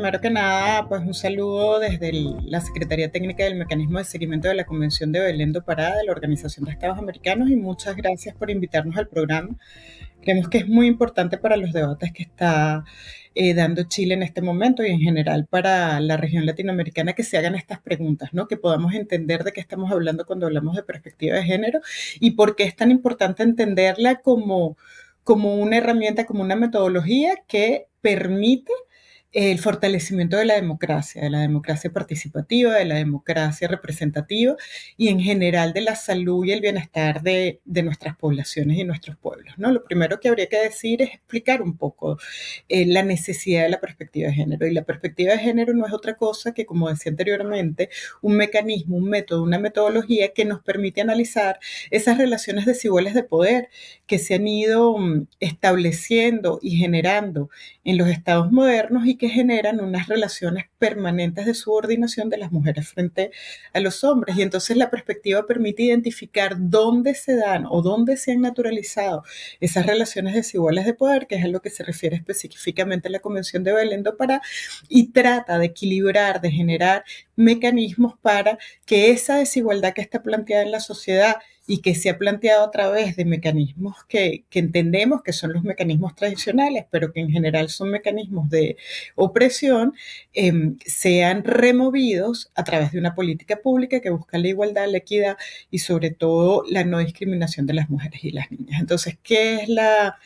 primero que nada, pues un saludo desde la Secretaría Técnica del Mecanismo de Seguimiento de la Convención de Belén do Pará de la Organización de Estados Americanos y muchas gracias por invitarnos al programa. Creemos que es muy importante para los debates que está eh, dando Chile en este momento y en general para la región latinoamericana que se hagan estas preguntas, ¿no? Que podamos entender de qué estamos hablando cuando hablamos de perspectiva de género y por qué es tan importante entenderla como, como una herramienta, como una metodología que permite el fortalecimiento de la democracia, de la democracia participativa, de la democracia representativa y en general de la salud y el bienestar de, nuestras poblaciones y nuestros pueblos. ¿no? Lo primero que habría que decir es explicar un poco eh, la necesidad de la perspectiva de género. Y la perspectiva de género no es otra cosa que, como decía anteriormente, un mecanismo, un método, una metodología que nos permite analizar esas relaciones desiguales de poder que se han ido mm, estableciendo y generando en los estados modernos y que generan unas relaciones permanentes de subordinación de las mujeres frente a los hombres. Y entonces la perspectiva permite identificar dónde se dan o dónde se han naturalizado esas relaciones desiguales de poder, que es a lo que se refiere específicamente la Convención de Belén para y trata de equilibrar, de generar mecanismos para que esa desigualdad que está planteada en la sociedad y que se ha planteado a través de mecanismos que, entendemos que son los mecanismos tradicionales, pero que en general son mecanismos de opresión, em, sean removidos a través de una política pública que busca la igualdad, la equidad y sobre todo la no discriminación de las mujeres y las niñas. Entonces, ¿qué es la...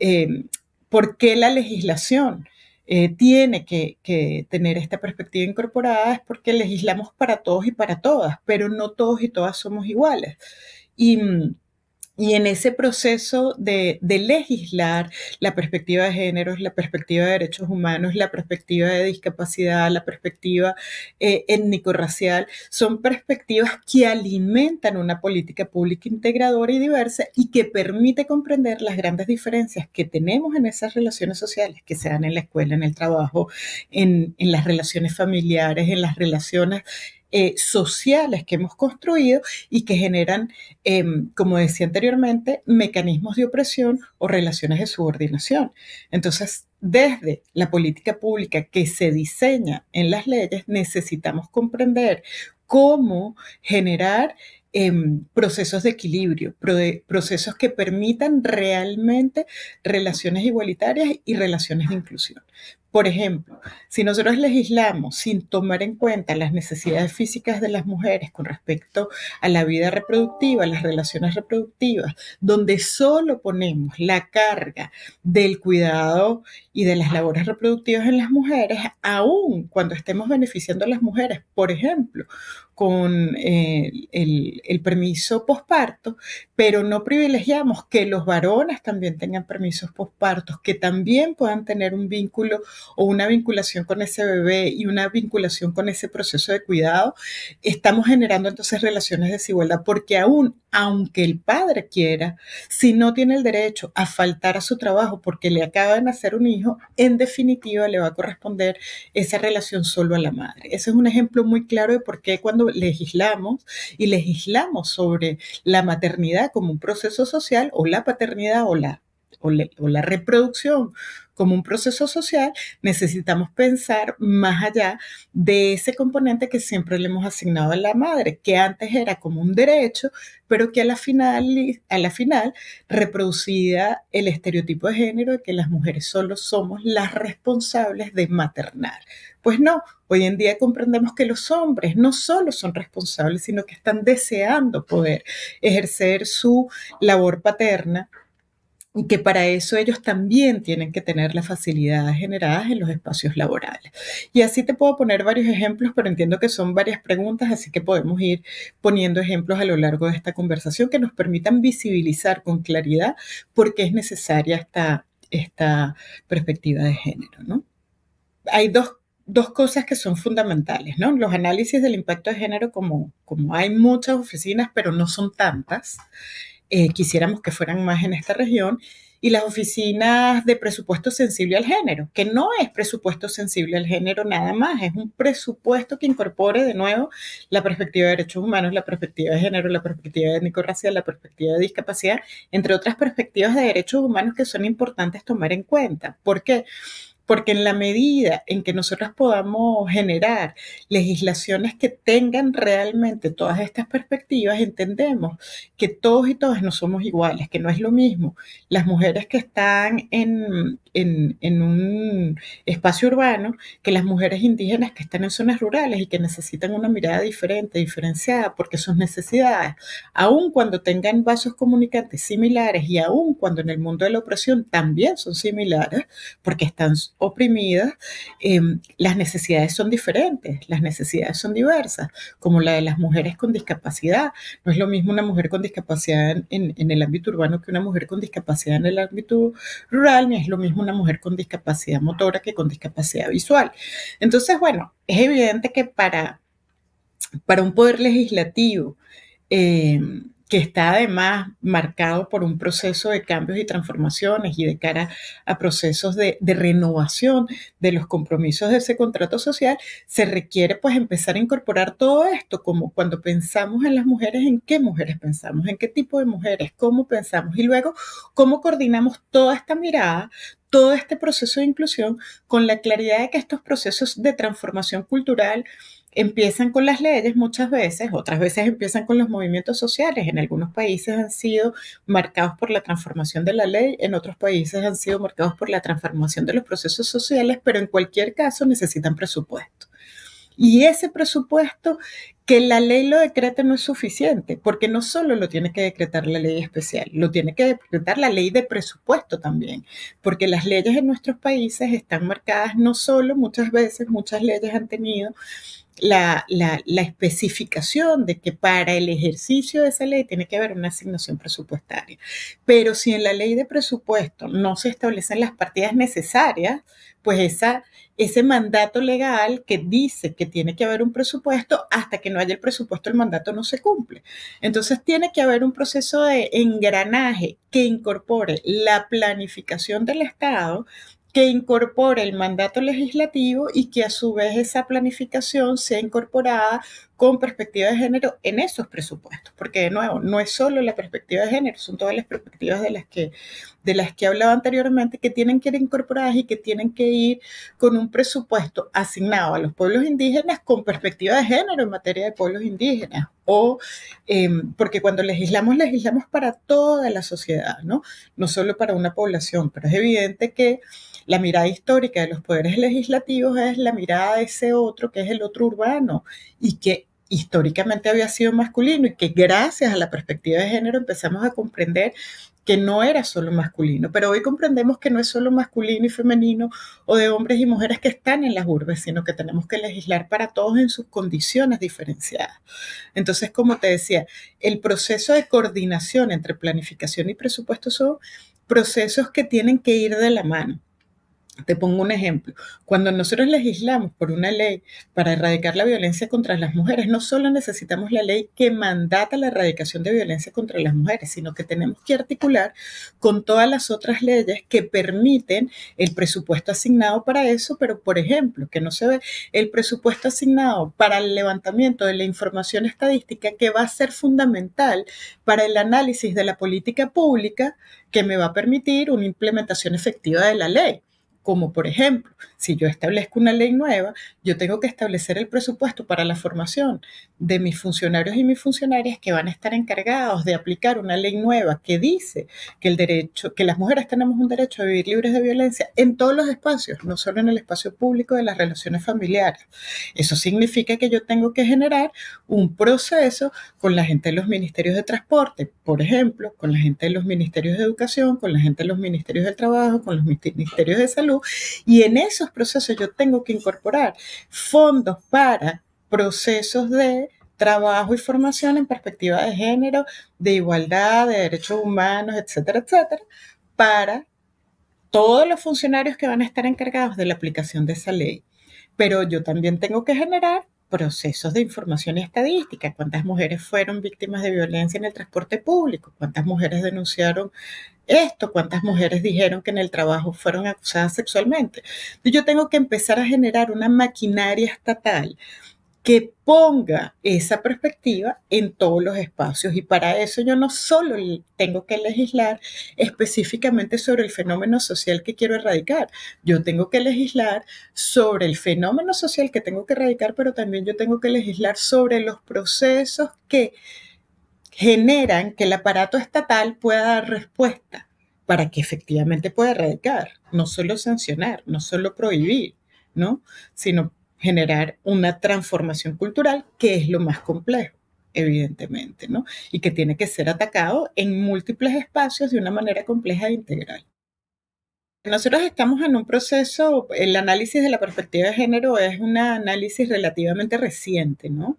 Em, ¿Por qué la legislación? Eh, tiene que, que, tener esta perspectiva incorporada es porque legislamos para todos y para todas, pero no todos y todas somos iguales. Y mm, y en ese proceso de, legislar la perspectiva de géneros, la perspectiva de derechos humanos, la perspectiva de discapacidad, la perspectiva eh, étnico-racial, son perspectivas que alimentan una política pública integradora y diversa y que permite comprender las grandes diferencias que tenemos en esas relaciones sociales que se dan en la escuela, en el trabajo, en las relaciones familiares, en las relaciones eh, sociales que hemos construido y que generan, em, como decía anteriormente, mecanismos de opresión o relaciones de subordinación. Entonces, desde la política pública que se diseña en las leyes, necesitamos comprender cómo generar em, procesos de equilibrio, procesos que permitan realmente relaciones igualitarias y relaciones de inclusión. Por ejemplo, si nosotros legislamos sin tomar en cuenta las necesidades físicas de las mujeres con respecto a la vida reproductiva, las relaciones reproductivas, donde solo ponemos la carga del cuidado y de las labores reproductivas en las mujeres, aún cuando estemos beneficiando a las mujeres, por ejemplo, con eh, el, permiso posparto, pero no privilegiamos que los varones también tengan permisos pospartos, que también puedan tener un vínculo o una vinculación con ese bebé y una vinculación con ese proceso de cuidado. Estamos generando entonces relaciones de desigualdad, porque aún, aunque el padre quiera, si no tiene el derecho a faltar a su trabajo porque le acaba de nacer un hijo, en definitiva le va a corresponder esa relación solo a la madre. Ese es un ejemplo muy claro de por qué cuando legislamos y legislamos sobre la maternidad como un proceso social o la paternidad o la, la reproducción como un proceso social, necesitamos pensar más allá de ese componente que siempre le hemos asignado a la madre, que antes era como un derecho, pero que a la final, a la final reproducía el estereotipo de género de que las mujeres solo somos las responsables de maternar. Pues no, hoy en día comprendemos que los hombres no solo son responsables, sino que están deseando poder ejercer su labor paterna y que para eso ellos también tienen que tener las facilidades generadas en los espacios laborales. Y así te puedo poner varios ejemplos, pero entiendo que son varias preguntas, así que podemos ir poniendo ejemplos a lo largo de esta conversación que nos permitan visibilizar con claridad por qué es necesaria esta, esta perspectiva de género. Hay dos dos cosas que son fundamentales, ¿no? Los análisis del impacto de género, como, como hay muchas oficinas, pero no son tantas, eh, quisiéramos que fueran más en esta región, y las oficinas de presupuesto sensible al género, que no es presupuesto sensible al género nada más, es un presupuesto que incorpore de nuevo la perspectiva de derechos humanos, la perspectiva de género, la perspectiva étnico-racial, la perspectiva de discapacidad, entre otras perspectivas de derechos humanos que son importantes tomar en cuenta. ¿Por qué? porque en la medida en que nosotros podamos generar legislaciones que tengan realmente todas estas perspectivas, entendemos que todos y todas no somos iguales, que no es lo mismo las mujeres que están en, un espacio urbano que las mujeres indígenas que están en zonas rurales y que necesitan una mirada diferente, diferenciada, porque son necesidades, aun cuando tengan vasos comunicantes similares y aun cuando en el mundo de la opresión también son similares, porque están oprimidas, em, las necesidades son diferentes, las necesidades son diversas, como la de las mujeres con discapacidad. No es lo mismo una mujer con discapacidad en, el ámbito urbano que una mujer con discapacidad en el ámbito rural, ni es lo mismo una mujer con discapacidad motora que con discapacidad visual. Entonces, bueno, es evidente que para, para un poder legislativo, em, que está además marcado por un proceso de cambios y transformaciones y de cara a procesos de, renovación de los compromisos de ese contrato social, se requiere pues empezar a incorporar todo esto, como cuando pensamos en las mujeres, en qué mujeres pensamos, en qué tipo de mujeres, cómo pensamos y luego cómo coordinamos toda esta mirada, todo este proceso de inclusión con la claridad de que estos procesos de transformación cultural, empiezan con las leyes muchas veces, otras veces empiezan con los movimientos sociales. En algunos países han sido marcados por la transformación de la ley, en otros países han sido marcados por la transformación de los procesos sociales, pero en cualquier caso necesitan presupuesto. Y ese presupuesto que la ley lo decrete no es suficiente, porque no solo lo tiene que decretar la ley especial, lo tiene que decretar la ley de presupuesto también, porque las leyes en nuestros países están marcadas no solo, muchas veces, muchas leyes han tenido la, especificación de que para el ejercicio de esa ley tiene que haber una asignación presupuestaria. Pero si en la ley de presupuesto no se establecen las partidas necesarias, pues esa, ese mandato legal que dice que tiene que haber un presupuesto, hasta que no haya el presupuesto el mandato no se cumple. Entonces tiene que haber un proceso de engranaje que incorpore la planificación del Estado que incorpore el mandato legislativo y que a su vez esa planificación sea incorporada con perspectiva de género en esos presupuestos, porque de nuevo, no es solo la perspectiva de género, son todas las perspectivas de las que, de las que hablaba anteriormente que tienen que ir incorporadas y que tienen que ir con un presupuesto asignado a los pueblos indígenas con perspectiva de género en materia de pueblos indígenas. O em, porque cuando legislamos, legislamos para toda la sociedad, ¿no? No solo para una población, pero es evidente que la mirada histórica de los poderes legislativos es la mirada de ese otro que es el otro urbano y que históricamente había sido masculino y que gracias a la perspectiva de género empezamos a comprender que no era solo masculino, pero hoy comprendemos que no es solo masculino y femenino o de hombres y mujeres que están en las urbes, sino que tenemos que legislar para todos en sus condiciones diferenciadas. Entonces, como te decía, el proceso de coordinación entre planificación y presupuesto son procesos que tienen que ir de la mano. Te pongo un ejemplo. Cuando nosotros legislamos por una ley para erradicar la violencia contra las mujeres, no solo necesitamos la ley que mandata la erradicación de violencia contra las mujeres, sino que tenemos que articular con todas las otras leyes que permiten el presupuesto asignado para eso, pero por ejemplo, que no se ve el presupuesto asignado para el levantamiento de la información estadística que va a ser fundamental para el análisis de la política pública que me va a permitir una implementación efectiva de la ley como por ejemplo, si yo establezco una ley nueva, yo tengo que establecer el presupuesto para la formación de mis funcionarios y mis funcionarias que van a estar encargados de aplicar una ley nueva que dice que el derecho, que las mujeres tenemos un derecho a vivir libres de violencia en todos los espacios, no solo en el espacio público de las relaciones familiares. Eso significa que yo tengo que generar un proceso con la gente de los ministerios de transporte, por ejemplo, con la gente de los ministerios de educación, con la gente de los ministerios del trabajo, con los ministerios de salud y en esos procesos yo tengo que incorporar fondos para procesos de trabajo y formación en perspectiva de género, de igualdad, de derechos humanos, etcétera, etcétera, para todos los funcionarios que van a estar encargados de la aplicación de esa ley. Pero yo también tengo que generar procesos de información estadística, cuántas mujeres fueron víctimas de violencia en el transporte público, cuántas mujeres denunciaron esto, cuántas mujeres dijeron que en el trabajo fueron acusadas sexualmente. Yo tengo que empezar a generar una maquinaria estatal que ponga esa perspectiva en todos los espacios. Y para eso yo no solo tengo que legislar específicamente sobre el fenómeno social que quiero erradicar, yo tengo que legislar sobre el fenómeno social que tengo que erradicar, pero también yo tengo que legislar sobre los procesos que generan que el aparato estatal pueda dar respuesta para que efectivamente pueda erradicar, no solo sancionar, no solo prohibir, ¿no? Sino generar una transformación cultural, que es lo más complejo evidentemente, ¿no? Y que tiene que ser atacado en múltiples espacios de una manera compleja e integral. Nosotros estamos en un proceso, el análisis de la perspectiva de género es un análisis relativamente reciente, ¿no?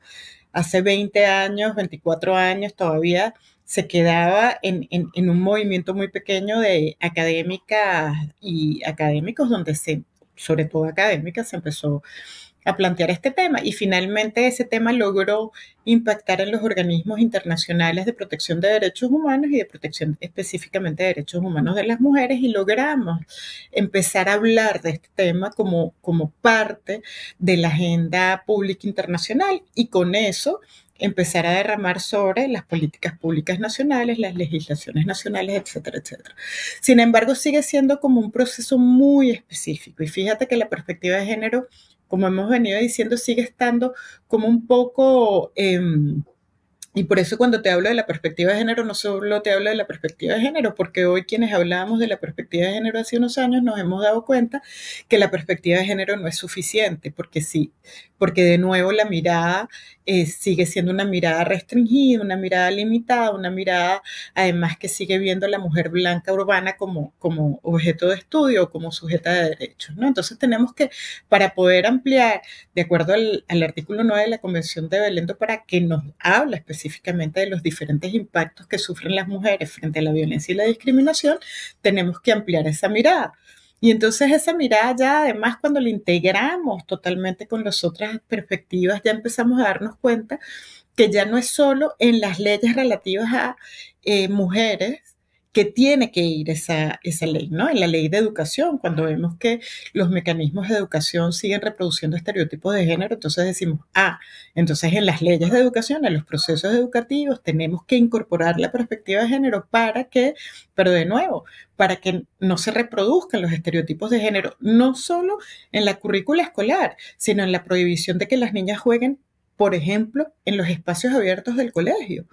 Hace 20 años, 24 años todavía se quedaba en, en un movimiento muy pequeño de académicas y académicos donde se, sobre todo académicas, se empezó a plantear este tema y finalmente ese tema logró impactar en los organismos internacionales de protección de derechos humanos y de protección específicamente de derechos humanos de las mujeres y logramos empezar a hablar de este tema como, como parte de la agenda pública internacional y con eso empezar a derramar sobre las políticas públicas nacionales, las legislaciones nacionales, etcétera, etcétera. Sin embargo, sigue siendo como un proceso muy específico y fíjate que la perspectiva de género como hemos venido diciendo, sigue estando como un poco... Em, y por eso cuando te hablo de la perspectiva de género, no solo te hablo de la perspectiva de género, porque hoy quienes hablábamos de la perspectiva de género hace unos años nos hemos dado cuenta que la perspectiva de género no es suficiente, porque sí, porque de nuevo la mirada eh, sigue siendo una mirada restringida, una mirada limitada, una mirada además que sigue viendo a la mujer blanca urbana como, como objeto de estudio, como sujeta de derechos. ¿no? Entonces tenemos que, para poder ampliar, de acuerdo al, artículo 9 de la Convención de Belén para que nos habla específicamente de los diferentes impactos que sufren las mujeres frente a la violencia y la discriminación, tenemos que ampliar esa mirada. Y entonces esa mirada ya, además, cuando la integramos totalmente con las otras perspectivas, ya empezamos a darnos cuenta que ya no es solo en las leyes relativas a eh, mujeres, que tiene que ir esa, esa ley, ¿no? En la ley de educación, cuando vemos que los mecanismos de educación siguen reproduciendo estereotipos de género, entonces decimos, ah, entonces en las leyes de educación, en los procesos educativos, tenemos que incorporar la perspectiva de género para que, pero de nuevo, para que no se reproduzcan los estereotipos de género, no solo en la currícula escolar, sino en la prohibición de que las niñas jueguen, por ejemplo, en los espacios abiertos del colegio.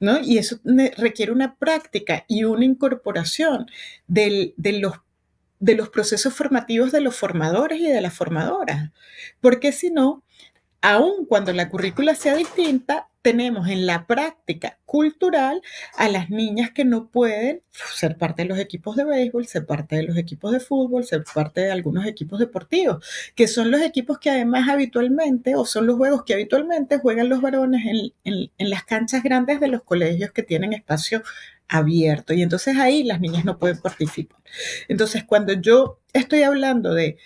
¿no? Y eso requiere una práctica y una incorporación de los de los procesos formativos de los formadores y de las formadoras, porque si no, aun cuando la currícula sea distinta, tenemos en la práctica cultural a las niñas que no pueden ser parte de los equipos de béisbol, ser parte de los equipos de fútbol, ser parte de algunos equipos deportivos, que son los equipos que además habitualmente, o son los juegos que habitualmente juegan los varones en, las canchas grandes de los colegios que tienen espacio abierto. Y entonces ahí las niñas no pueden participar. Entonces, cuando yo estoy hablando de,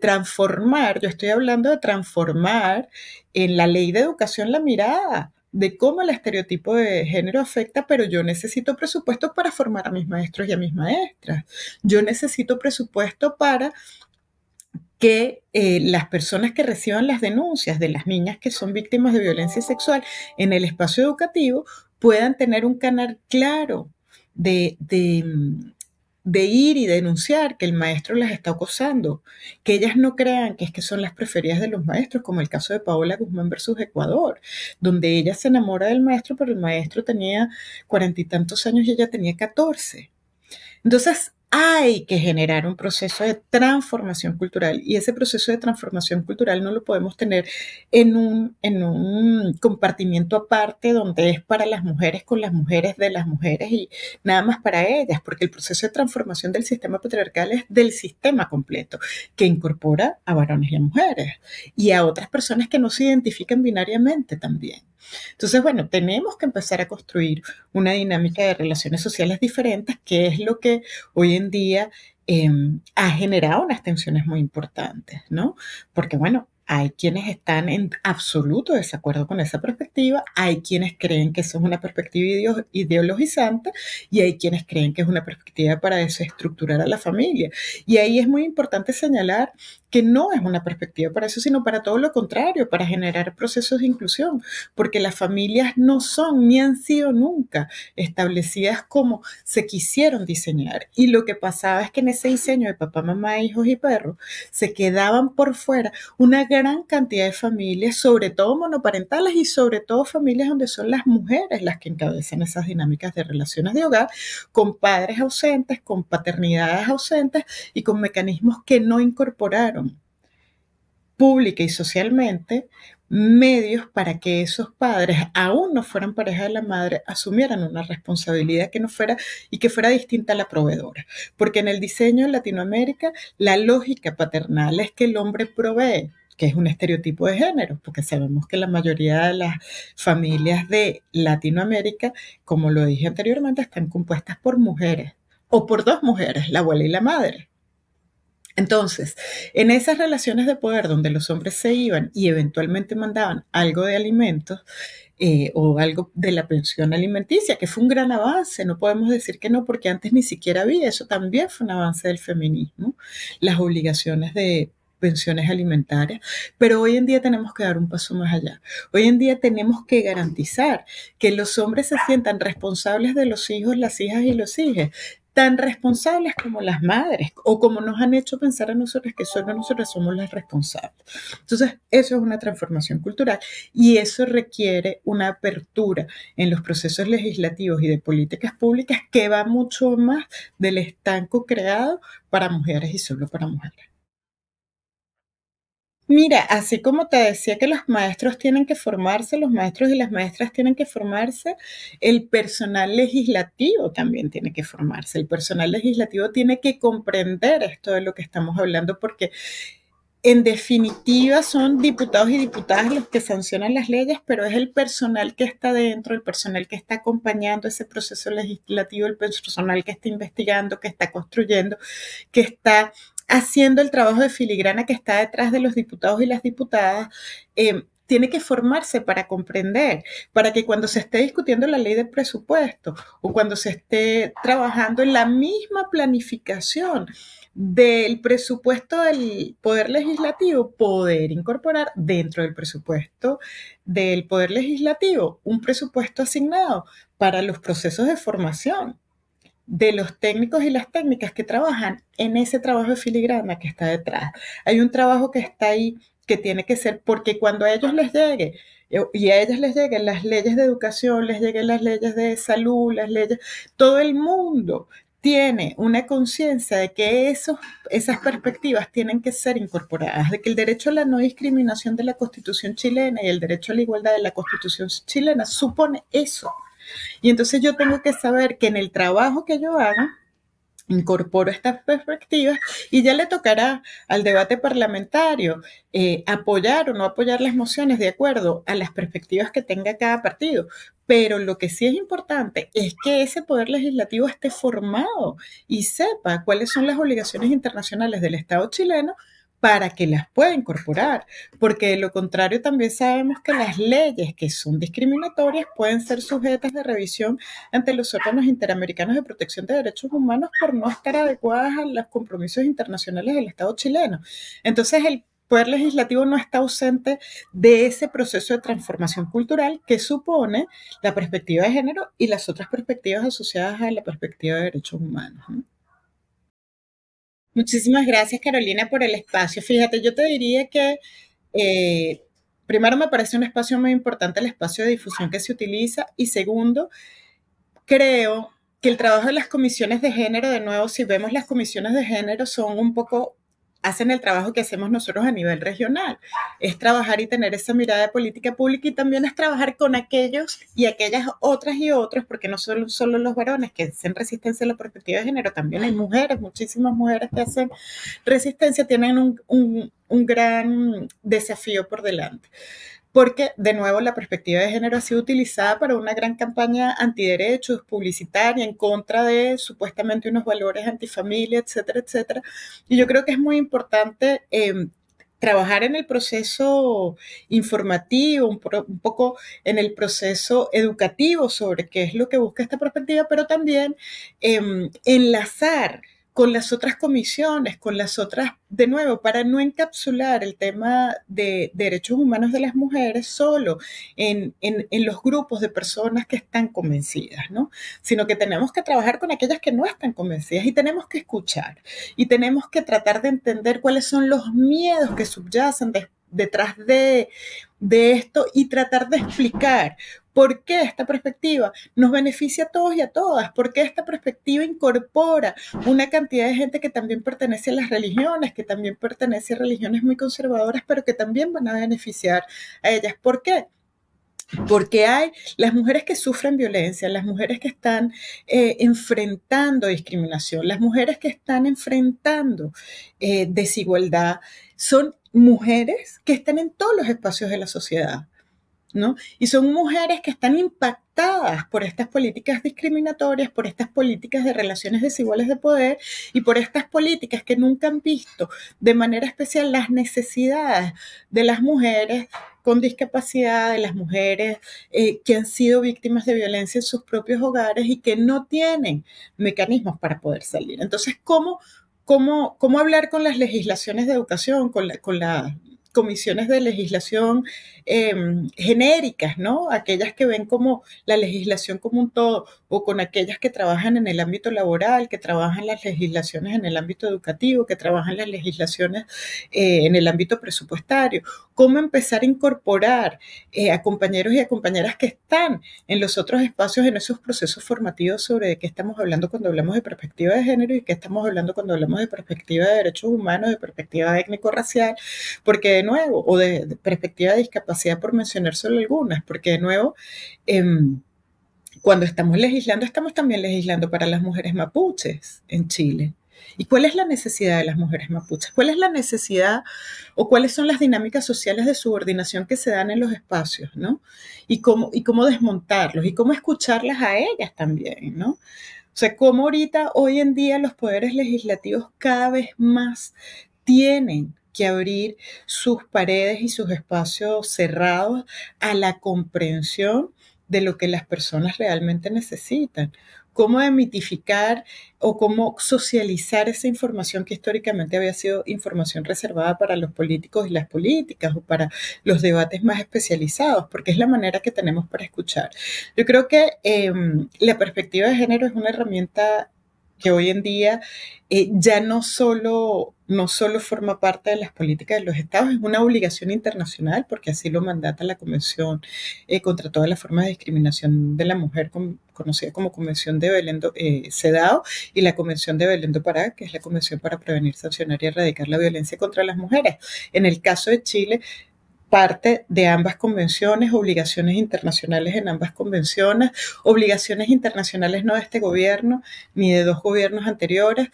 transformar, yo estoy hablando de transformar en la ley de educación la mirada de cómo el estereotipo de género afecta, pero yo necesito presupuesto para formar a mis maestros y a mis maestras. Yo necesito presupuesto para que eh, las personas que reciban las denuncias de las niñas que son víctimas de violencia sexual en el espacio educativo puedan tener un canal claro de, de, ir y denunciar que el maestro las está acosando, que ellas no crean que es que son las preferidas de los maestros, como el caso de Paola Guzmán versus Ecuador, donde ella se enamora del maestro, pero el maestro tenía cuarenta y tantos años y ella tenía catorce. Entonces, hay que generar un proceso de transformación cultural y ese proceso de transformación cultural no lo podemos tener en un, en un compartimiento aparte donde es para las mujeres, con las mujeres, de las mujeres y nada más para ellas, porque el proceso de transformación del sistema patriarcal es del sistema completo, que incorpora a varones y a mujeres y a otras personas que no se identifican binariamente también. Entonces, bueno, tenemos que empezar a construir una dinámica de relaciones sociales diferentes, que es lo que hoy en día em, ha generado unas tensiones muy importantes, ¿no? Porque bueno, hay quienes están en absoluto desacuerdo con esa perspectiva, hay quienes creen que eso es una perspectiva ideologizante y hay quienes creen que es una perspectiva para desestructurar a la familia. Y ahí es muy importante señalar que no es una perspectiva para eso, sino para todo lo contrario, para generar procesos de inclusión, porque las familias no son ni han sido nunca establecidas como se quisieron diseñar. Y lo que pasaba es que en ese diseño de papá, mamá, hijos y perros se quedaban por fuera una gran gran cantidad de familias, sobre todo monoparentales y sobre todo familias donde son las mujeres las que encabezan esas dinámicas de relaciones de hogar, con padres ausentes, con paternidades ausentes y con mecanismos que no incorporaron pública y socialmente medios para que esos padres, aún no fueran pareja de la madre, asumieran una responsabilidad que no fuera y que fuera distinta a la proveedora. Porque en el diseño en Latinoamérica la lógica paternal es que el hombre provee, que es un estereotipo de género, porque sabemos que la mayoría de las familias de Latinoamérica, como lo dije anteriormente, están compuestas por mujeres o por dos mujeres, la abuela y la madre. Entonces, en esas relaciones de poder donde los hombres se iban y eventualmente mandaban algo de alimentos eh, o algo de la pensión alimenticia, que fue un gran avance, no podemos decir que no, porque antes ni siquiera había, eso también fue un avance del feminismo, las obligaciones de pensiones alimentarias, pero hoy en día tenemos que dar un paso más allá. Hoy en día tenemos que garantizar que los hombres se sientan responsables de los hijos, las hijas y los hijos, tan responsables como las madres o como nos han hecho pensar a nosotras que solo nosotras somos las responsables. Entonces, eso es una transformación cultural y eso requiere una apertura en los procesos legislativos y de políticas públicas que va mucho más del estanco creado para mujeres y solo para mujeres. Mira, así como te decía que los maestros tienen que formarse, los maestros y las maestras tienen que formarse, el personal legislativo también tiene que formarse, el personal legislativo tiene que comprender esto de lo que estamos hablando porque... En definitiva, son diputados y diputadas los que sancionan las leyes, pero es el personal que está dentro, el personal que está acompañando ese proceso legislativo, el personal que está investigando, que está construyendo, que está haciendo el trabajo de filigrana que está detrás de los diputados y las diputadas, eh, tiene que formarse para comprender, para que cuando se esté discutiendo la ley de presupuesto o cuando se esté trabajando en la misma planificación del presupuesto del Poder Legislativo, poder incorporar dentro del presupuesto del Poder Legislativo un presupuesto asignado para los procesos de formación de los técnicos y las técnicas que trabajan en ese trabajo de filigrana que está detrás. Hay un trabajo que está ahí que tiene que ser, porque cuando a ellos les llegue, eh, y a ellas les lleguen las leyes de educación, les lleguen las leyes de salud, las leyes, todo el mundo tiene una conciencia de que esos, esas perspectivas tienen que ser incorporadas, de que el derecho a la no discriminación de la Constitución chilena y el derecho a la igualdad de la Constitución chilena supone eso, y entonces yo tengo que saber que en el trabajo que yo hago, incorporo estas perspectivas y ya le tocará al debate parlamentario eh, apoyar o no apoyar las mociones de acuerdo a las perspectivas que tenga cada partido. Pero lo que sí es importante es que ese poder legislativo esté formado y sepa cuáles son las obligaciones internacionales del Estado chileno para que las pueda incorporar, porque de lo contrario también sabemos que las leyes que son discriminatorias pueden ser sujetas de revisión ante los órganos interamericanos de protección de derechos humanos por no estar adecuadas a los compromisos internacionales del Estado chileno. Entonces, el poder legislativo no está ausente de ese proceso de transformación cultural que supone la perspectiva de género y las otras perspectivas asociadas a la perspectiva de derechos humanos. Muchísimas gracias, Carolina, por el espacio. Fíjate, yo te diría que eh, primero me parece un espacio muy importante el espacio de difusión que se utiliza y segundo, creo que el trabajo de las comisiones de género, de nuevo, si vemos las comisiones de género, son un poco hacen el trabajo que hacemos nosotros a nivel regional. Es trabajar y tener esa mirada de política pública y también es trabajar con aquellos y aquellas otras y otros, porque no son solo los varones que hacen resistencia a la perspectiva de género, también hay mujeres, muchísimas mujeres que hacen resistencia, tienen un gran desafío por delante porque de nuevo la perspectiva de género ha sido utilizada para una gran campaña antiderechos, publicitaria, en contra de supuestamente unos valores antifamilia, etcétera, etcétera. Y yo creo que es muy importante em, trabajar en el proceso informativo, un, poco en el proceso educativo sobre qué es lo que busca esta perspectiva, pero también em, enlazar con las otras comisiones, con las otras, de nuevo, para no encapsular el tema de derechos humanos de las mujeres solo en, los grupos de personas que están convencidas, ¿no? Sino que tenemos que trabajar con aquellas que no están convencidas y tenemos que escuchar y tenemos que tratar de entender cuáles son los miedos que subyacen detrás de, de esto y tratar de explicar ¿Por qué esta perspectiva nos beneficia a todos y a todas? ¿Por qué esta perspectiva incorpora una cantidad de gente que también pertenece a las religiones, que también pertenece a religiones muy conservadoras, pero que también van a beneficiar a ellas? ¿Por qué? porque hay las mujeres que sufren violencia, las mujeres que están eh, enfrentando discriminación, las mujeres que están enfrentando eh, desigualdad, son mujeres que están en todos los espacios de la sociedad. Y son mujeres que están impactadas por estas políticas discriminatorias, por estas políticas de relaciones desiguales de poder y por estas políticas que nunca han visto de manera especial las necesidades de las mujeres con discapacidad, de las mujeres eh, que han sido víctimas de violencia en sus propios hogares y que no tienen mecanismos para poder salir. Entonces, ¿cómo, hablar con las legislaciones de educación, con con la comisiones de legislación em, genéricas, ¿no? Aquellas que ven como la legislación como un todo, o con aquellas que trabajan en el ámbito laboral, que trabajan las legislaciones en el ámbito educativo, que trabajan las legislaciones eh, en el ámbito presupuestario. ¿Cómo empezar a incorporar eh, a compañeros y a compañeras que están en los otros espacios, en esos procesos formativos sobre de qué estamos hablando cuando hablamos de perspectiva de género y qué estamos hablando cuando hablamos de perspectiva de derechos humanos, de perspectiva étnico-racial? Porque nuevo, o de, perspectiva de discapacidad, por mencionar solo algunas, porque de nuevo, em, cuando estamos legislando, estamos también legislando para las mujeres mapuches en Chile. ¿Y cuál es la necesidad de las mujeres mapuches? ¿Cuál es la necesidad o cuáles son las dinámicas sociales de subordinación que se dan en los espacios, ¿no? Y cómo, y cómo desmontarlos y cómo escucharlas a ellas también, ¿no? O sea, cómo ahorita, hoy en día, los poderes legislativos cada vez más tienen que abrir sus paredes y sus espacios cerrados a la comprensión de lo que las personas realmente necesitan cómo demitificar o cómo socializar esa información que históricamente había sido información reservada para los políticos y las políticas o para los debates más especializados, porque es la manera que tenemos para escuchar. Yo creo que em, la perspectiva de género es una herramienta que hoy en día eh, ya no solo, no solo forma parte de las políticas de los estados, es una obligación internacional, porque así lo mandata la Convención eh, contra todas las formas de discriminación de la mujer, conocida como Convención de Belén eh, y la Convención de Belén do Pará, que es la Convención para prevenir, sancionar y erradicar la violencia contra las mujeres. En el caso de Chile, parte de ambas convenciones, obligaciones internacionales en ambas convenciones, obligaciones internacionales no de este gobierno ni de dos gobiernos anteriores,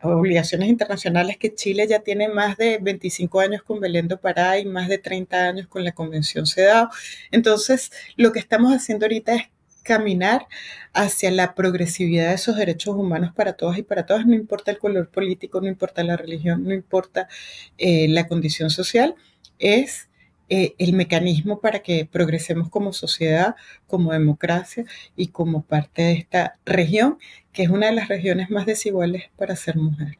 obligaciones internacionales que Chile ya tiene más de 25 años con Belén do Pará y más de 30 años con la Convención CEDAW. Entonces, lo que estamos haciendo ahorita es caminar hacia la progresividad de esos derechos humanos para todas y para todas, no importa el color político, no importa la religión, no importa eh, la condición social, es eh, el mecanismo para que progresemos como sociedad, como democracia y como parte de esta región, que es una de las regiones más desiguales para ser mujer.